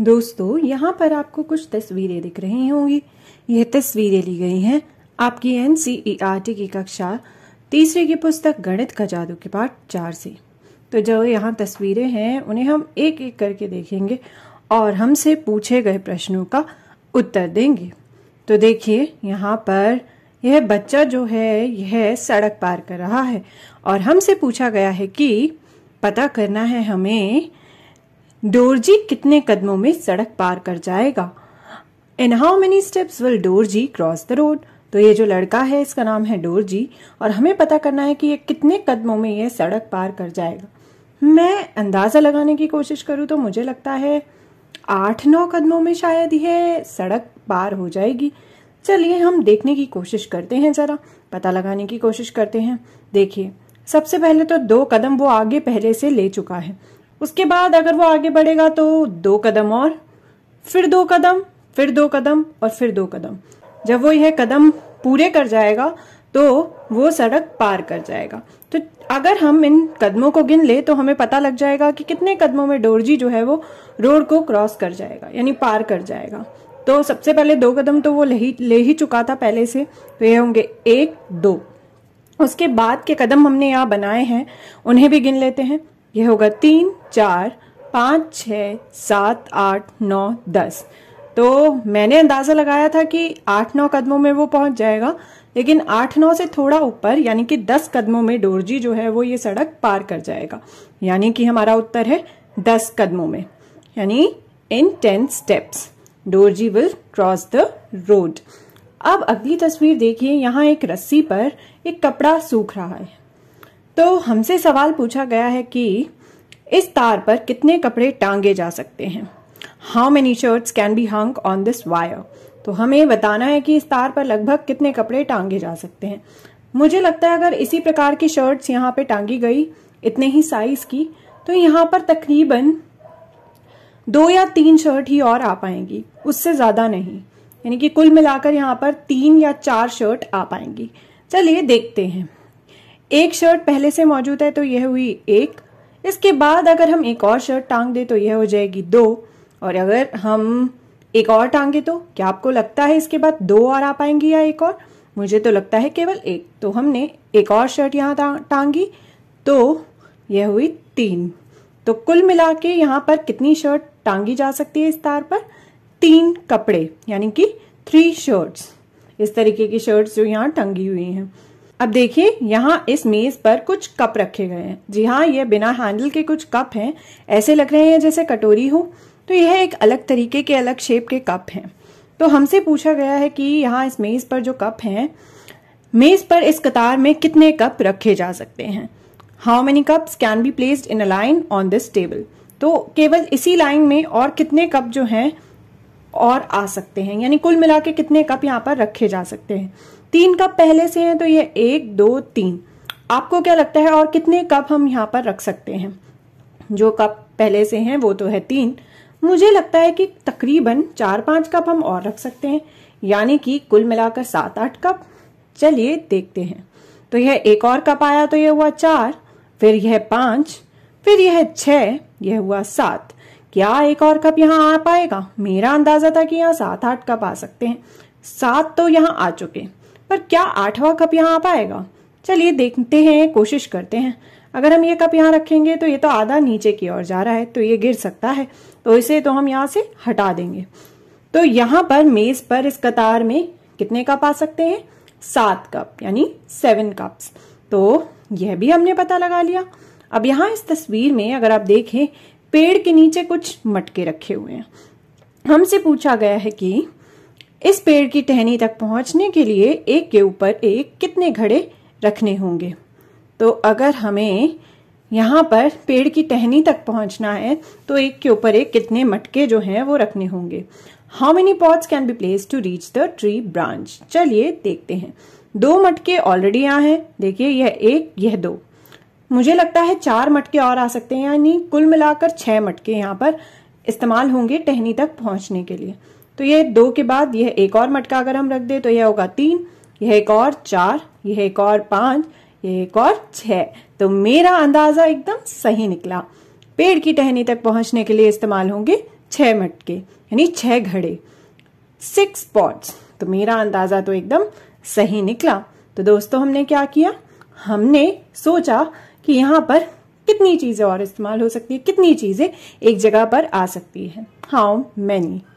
दोस्तों यहाँ पर आपको कुछ तस्वीरें दिख रही होंगी यह तस्वीरें ली गई हैं आपकी एन e की कक्षा तीसरे की पुस्तक गणित का जादू के पाठ चार से तो जो यहाँ तस्वीरें हैं उन्हें हम एक एक करके देखेंगे और हमसे पूछे गए प्रश्नों का उत्तर देंगे तो देखिए यहाँ पर यह बच्चा जो है यह सड़क पार कर रहा है और हमसे पूछा गया है कि पता करना है हमें डोरजी कितने कदमों में सड़क पार कर जाएगा in how many steps will Dorji cross the road तो ये जो लड़का है इसका नाम है डोरजी और हमें पता करना है कि ये कितने कदमों में ये सड़क पार कर जाएगा मैं अंदाज़ा लगाने की कोशिश करूं तो मुझे लगता है आठ नौ कदमों में शायद यह सड़क पार हो जाएगी चलिए हम देखने की कोशिश करते हैं जरा पता लगाने की कोशिश करते हैं देखिए सबसे पहले तो दो कदम वो आगे पहले से ले चुका है उसके बाद अगर वो आगे बढ़ेगा तो दो कदम और फिर दो कदम फिर दो कदम और फिर दो कदम जब वो यह कदम पूरे कर जाएगा तो वो सड़क पार कर जाएगा तो अगर हम इन कदमों को गिन ले तो हमें पता लग जाएगा कि कितने कदमों में डोरजी जो है वो रोड को क्रॉस कर जाएगा यानी पार कर जाएगा तो सबसे पहले दो कदम तो वो ले ही ले ही चुका था पहले से तो ये होंगे एक दो उसके बाद के कदम हमने यहाँ बनाए हैं उन्हें भी गिन लेते हैं यह होगा तीन चार पाँच छ सात आठ नौ दस तो मैंने अंदाज़ा लगाया था कि आठ नौ कदमों में वो पहुंच जाएगा लेकिन आठ नौ से थोड़ा ऊपर यानी कि दस कदमों में डोरजी जो है वो ये सड़क पार कर जाएगा यानी कि हमारा उत्तर है दस कदमों में यानी in ten steps Dorji will cross the road अब अगली तस्वीर देखिए यहाँ एक रस्सी पर एक कपड़ा सूख रहा है तो हमसे सवाल पूछा गया है कि इस तार पर कितने कपड़े टांगे जा सकते हैं how many shirts can be hung on this wire तो हमें बताना है कि इस तार पर लगभग कितने कपड़े टांगे जा सकते हैं मुझे लगता है अगर इसी प्रकार की शर्ट्स यहाँ पे टांगी गई इतने ही साइज की तो यहाँ पर तकरीबन दो या तीन शर्ट ही और आ पाएंगी उससे ज़्यादा नहीं यानी कि कुल मिलाकर यहाँ पर तीन या चार शर्ट आ पाएंगी चलिए देखते हैं एक शर्ट पहले से मौजूद है तो यह हुई एक इसके बाद अगर हम एक और शर्ट टांग दे तो यह हो जाएगी दो और अगर हम एक और टांगे तो क्या आपको लगता है इसके बाद दो और आ पाएंगी या एक और मुझे तो लगता है केवल एक तो हमने एक और शर्ट यहाँ टांगी तो यह हुई तीन तो कुल मिला के यहाँ पर कितनी शर्ट टांगी जा सकती है इस तार पर तीन कपड़े यानी कि थ्री शर्ट्स इस तरीके की शर्ट्स जो यहाँ टंगी हुई हैं अब देखिए यहाँ इस मेज पर कुछ कप रखे गए हैं जी हाँ ये बिना हैंडल के कुछ कप हैं ऐसे लग रहे हैं जैसे कटोरी हो तो यह एक अलग तरीके के अलग शेप के कप हैं तो हमसे पूछा गया है कि यहाँ इस मेज पर जो कप हैं मेज पर इस कतार में कितने कप रखे जा सकते हैं how many cups can be placed in a line on this table तो केवल इसी लाइन में और कितने कप जो हैं और आ सकते हैं यानी कुल मिला के कितने कप यहाँ पर रखे जा सकते हैं तीन कप पहले से हैं तो ये एक दो तीन आपको क्या लगता है और कितने कप हम यहाँ पर रख सकते हैं जो कप पहले से हैं वो तो है तीन मुझे लगता है कि तकरीबन चार पांच कप हम और रख सकते हैं यानी कि कुल मिलाकर सात आठ कप चलिए देखते हैं तो यह एक और कप आया तो यह हुआ चार फिर यह पांच फिर यह छह यह हुआ सात क्या एक और कप यहाँ आ पाएगा मेरा अंदाजा था कि यहाँ सात आठ कप आ सकते हैं सात तो यहाँ आ चुके पर क्या आठवां कप यहाँ आ पाएगा चलिए देखते हैं कोशिश करते हैं अगर हम ये कप यहाँ रखेंगे तो ये तो आधा नीचे की ओर जा रहा है तो ये गिर सकता है तो इसे तो हम यहाँ से हटा देंगे तो यहाँ पर मेज पर इस कतार में कितने कप आ सकते हैं सात कप यानी सेवन कप्स तो यह भी हमने पता लगा लिया अब यहाँ इस तस्वीर में अगर आप देखें पेड़ के नीचे कुछ मटके रखे हुए हैं हमसे पूछा गया है कि इस पेड़ की टहनी तक पहुंचने के लिए एक के ऊपर एक कितने घड़े रखने होंगे तो अगर हमें यहाँ पर पेड़ की टहनी तक पहुंचना है तो एक के ऊपर एक कितने मटके जो हैं वो रखने होंगे how many pots can be place to reach the tree branch चलिए देखते हैं दो मटके ऑलरेडी यहाँ हैं देखिए यह एक यह दो मुझे लगता है चार मटके और आ सकते हैं यानी कुल मिलाकर छह मटके यहाँ पर इस्तेमाल होंगे टहनी तक पहुंचने के लिए तो यह दो के बाद यह एक और मटका अगर हम रख दे तो यह होगा तीन यह एक और चार यह एक और पांच यह एक और छ तो मेरा अंदाज़ा एकदम सही निकला पेड़ की टहनी तक पहुंचने के लिए इस्तेमाल होंगे छह मटके यानी छह घड़े सिक्स पॉट्स तो मेरा अंदाज़ा तो एकदम सही निकला तो दोस्तों हमने क्या किया हमने सोचा कि यहाँ पर कितनी चीज़ें और इस्तेमाल हो सकती है कितनी चीज़ें एक जगह पर आ सकती है हाउ मैनी